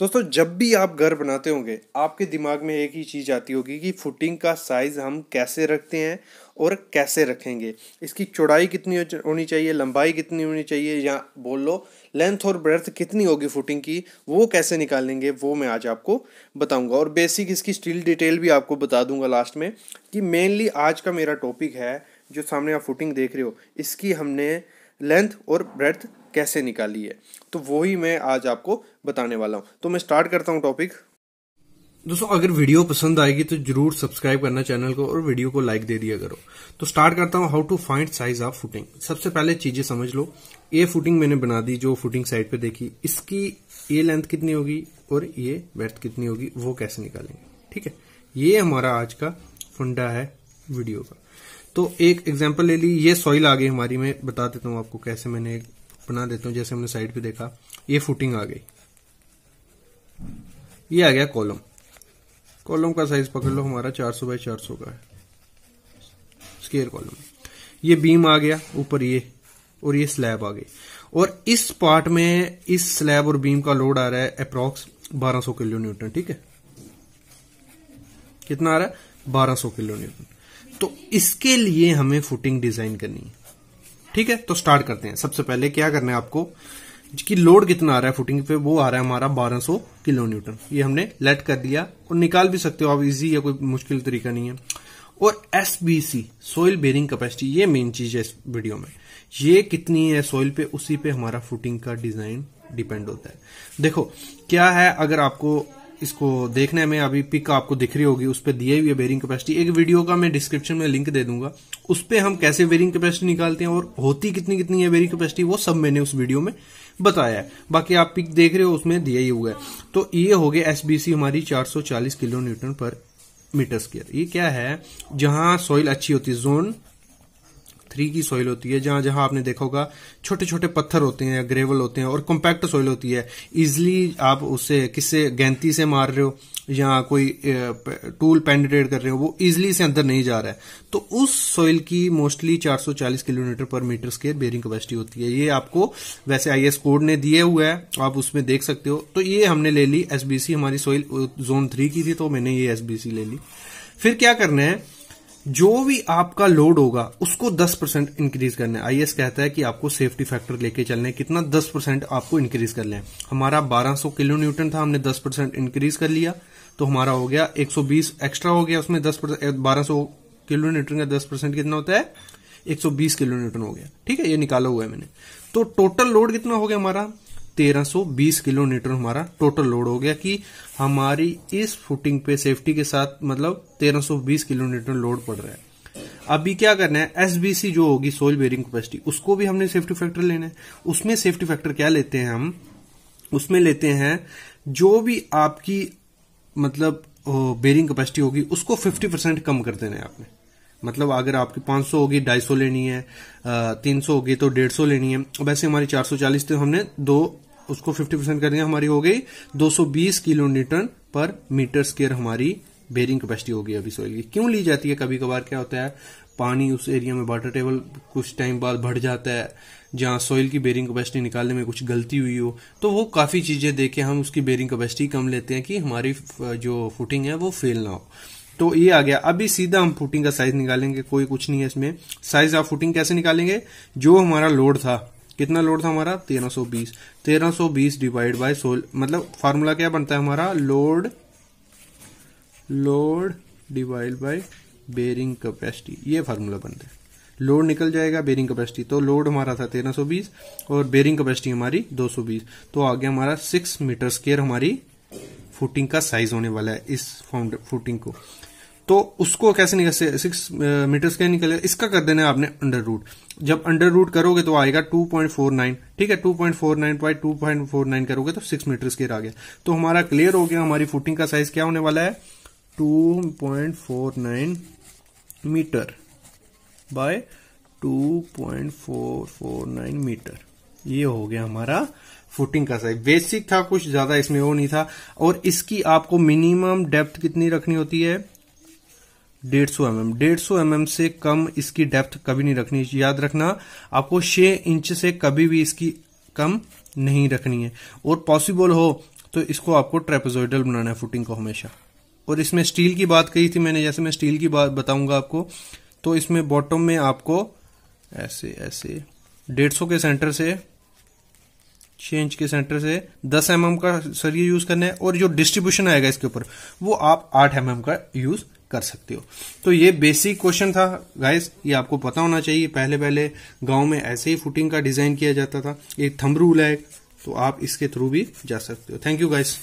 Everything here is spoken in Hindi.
दोस्तों जब भी आप घर बनाते होंगे आपके दिमाग में एक ही चीज़ आती होगी कि फुटिंग का साइज़ हम कैसे रखते हैं और कैसे रखेंगे इसकी चौड़ाई कितनी होनी चाहिए लंबाई कितनी होनी चाहिए या बोल लो लेंथ और ब्रेथ कितनी होगी फुटिंग की वो कैसे निकालेंगे वो मैं आज आपको बताऊंगा और बेसिक इसकी स्टिल डिटेल भी आपको बता दूंगा लास्ट में कि मेनली आज का मेरा टॉपिक है जो सामने आप फुटिंग देख रहे हो इसकी हमने लेंथ और ब्रेथ कैसे निकाली है तो वो ही मैं आज आपको बताने वाला हूँ तो मैं स्टार्ट करता हूँ टॉपिक दोस्तों अगर वीडियो पसंद आएगी तो जरूर सब्सक्राइब करना चैनल को और वीडियो को लाइक दे दिया करो तो स्टार्ट करता हूँ how to find size of footing सबसे पहले चीजें समझ लो ए फुटिंग मैंने बना दी जो फुटिंग साइड पे देखी इसकी ए लेंथ कितनी होगी और ये ब्रेथ कितनी होगी वो कैसे निकालेंगे ठीक है ये हमारा आज का फंडा है वीडियो का तो एक एग्जाम्पल ले ली ये सॉइल आ गई हमारी मैं बता देता हूँ आपको कैसे मैंने बना देता हूं जैसे हमने साइड पे देखा ये फुटिंग आ गई ये आ गया कॉलम कॉलम का साइज पकड़ लो हमारा 400 बाय चार का है स्केयर कॉलम ये बीम आ गया ऊपर ये और ये स्लैब आ गई और इस पार्ट में इस स्लैब और बीम का लोड आ रहा है अप्रोक्स 1200 किलो न्यूटन ठीक है कितना आ रहा है 1200 किलो न्यूटन तो इसके लिए हमें फुटिंग डिजाइन करनी है ठीक है तो स्टार्ट करते हैं सबसे पहले क्या करना है आपको कि लोड कितना आ रहा है फुटिंग पे वो आ रहा है हमारा 1200 किलो न्यूटन ये हमने लेट कर दिया और निकाल भी सकते हो आप इजी या कोई मुश्किल तरीका नहीं है और S B C soil bearing capacity ये मेन चीज है इस वीडियो में ये कितनी है सोइल पे उसी पे हमारा फुटिंग का डिजाइन डिपेंड होता है देखो क्या है अगर आपको इसको देखने में अभी पिक आपको दिख रही होगी उस पर दिए हुई है बेरिंग कैपेसिटी एक वीडियो का मैं डिस्क्रिप्शन में लिंक दे दूंगा उस पर हम कैसे बेरिंग कैपेसिटी निकालते हैं और होती कितनी कितनी है बेरिंग कैपेसिटी वो सब मैंने उस वीडियो में बताया है बाकी आप पिक देख रहे हो उसमें दिया ही हुआ है तो ये हो गए एसबीसी हमारी 440 kilo newton per metre square ये क्या है जहां सॉइल अच्छी होती है जोन थ्री की सॉइल होती है जहां जहां आपने देखा होगा छोटे छोटे पत्थर होते हैं ग्रेवल होते हैं और कॉम्पैक्ट सॉइल होती है इजिली आप उससे किससे गेंती से मार रहे हो या कोई टूल पेंडिटेट कर रहे हो वो इजिली से अंदर नहीं जा रहा है तो उस सॉइल की mostly 440 kilometre per metre square bearing capacity होती है ये आपको वैसे आई कोड ने दिए हुए है आप उसमें देख सकते हो तो ये हमने ले ली एसबीसी हमारी सॉइल जोन थ्री की थी तो मैंने ये एसबीसी ले ली फिर क्या करना है जो भी आपका लोड होगा उसको 10 परसेंट इंक्रीज करना है आईएएस कहता है कि आपको सेफ्टी फैक्टर लेके चलने कितना 10 परसेंट आपको इंक्रीज कर लें हमारा 1200 किलो न्यूटन था हमने 10 परसेंट इंक्रीज कर लिया तो हमारा हो गया 120 एक्स्ट्रा हो गया उसमें 10 परसेंट बारह किलो न्यूटन का दस परसेंट कितना होता है एक किलो न्यूटन हो गया ठीक है ये निकाला हुआ है मैंने तो टोटल लोड कितना हो गया हमारा 1320 किलो न्यूटन हमारा टोटल लोड हो गया कि हमारी इस फुटिंग पे सेफ्टी के साथ मतलब 1320 किलो न्यूटन लोड पड़ रहा है अभी क्या करना है एसबीसी जो होगी सोल बेरिंग कैपेसिटी उसको भी हमने सेफ्टी फैक्टर लेना है उसमें सेफ्टी फैक्टर क्या लेते हैं हम उसमें लेते हैं जो भी आपकी मतलब बेरिंग कैपेसिटी होगी उसको 50 परसेंट कम कर देना है आपने मतलब अगर आपकी 500 होगी 250 लेनी है 300 होगी तो 150 लेनी है वैसे हमारी 440 तो हमने दो उसको 50 परसेंट कर हमारी हो गई 220 kilo newton per metre square हमारी बेरिंग कैपेसिटी होगी अभी सोइल की क्यों ली जाती है कभी कभार क्या होता है पानी उस एरिया में वाटर टेबल कुछ टाइम बाद बढ़ जाता है जहाँ सॉइल की बेरिंग कैपेसिटी निकालने में कुछ गलती हुई हो तो वो काफ़ी चीज़ें देखे हम उसकी बेरिंग कैपेसिटी कम लेते हैं कि हमारी जो फुटिंग है वो फेल ना हो तो ये आ गया अभी सीधा हम फुटिंग का साइज निकालेंगे कोई कुछ नहीं है इसमें साइज ऑफ फुटिंग कैसे निकालेंगे जो हमारा लोड था कितना लोड था हमारा 1320 1320 डिवाइड बाय सोल मतलब फार्मूला क्या बनता है हमारा load load divide by bearing capacity ये फार्मूला बनता है लोड निकल जाएगा बेरिंग कैपेसिटी तो लोड हमारा था 1320 और बेरिंग कैपेसिटी हमारी 220 तो आगे हमारा 6 मीटर स्केयर हमारी फुटिंग का साइज होने वाला है इस फुटिंग को तो उसको कैसे निकल सिक्स मीटर स्क्वायर निकलेगा इसका कर देना है आपने अंडर रूट जब अंडर रूट करोगे तो आएगा 2.49 ठीक है 2.49 बाय 2.49 करोगे तो सिक्स मीटर स्क्वायर आ गया तो हमारा क्लियर हो गया हमारी फुटिंग का साइज क्या होने वाला है 2.49 मीटर बाय 2.449 मीटर ये हो गया हमारा फुटिंग का साइज बेसिक था कुछ ज्यादा इसमें वो नहीं था और इसकी आपको मिनिमम डेप्थ कितनी रखनी होती है डेढ़ सौ एम डेढ़ सौ एम से कम इसकी डेप्थ कभी नहीं रखनी याद रखना आपको छह इंच से कभी भी इसकी कम नहीं रखनी है और पॉसिबल हो तो इसको आपको ट्रेपेजोइडल बनाना है फुटिंग को हमेशा और इसमें स्टील की बात कही थी मैंने जैसे मैं स्टील की बात बताऊंगा आपको तो इसमें बॉटम में आपको ऐसे ऐसे डेढ़ सौ के सेंटर से छह इंच के सेंटर से दस एम का सरिया यूज़ करना है और जो डिस्ट्रीब्यूशन आएगा इसके ऊपर वो आप आठ एम का यूज़ कर सकते हो तो ये बेसिक क्वेश्चन था गाइस ये आपको पता होना चाहिए पहले पहले गांव में ऐसे ही फुटिंग का डिजाइन किया जाता था एक थंब रूल है तो आप इसके थ्रू भी जा सकते हो थैंक यू गाइस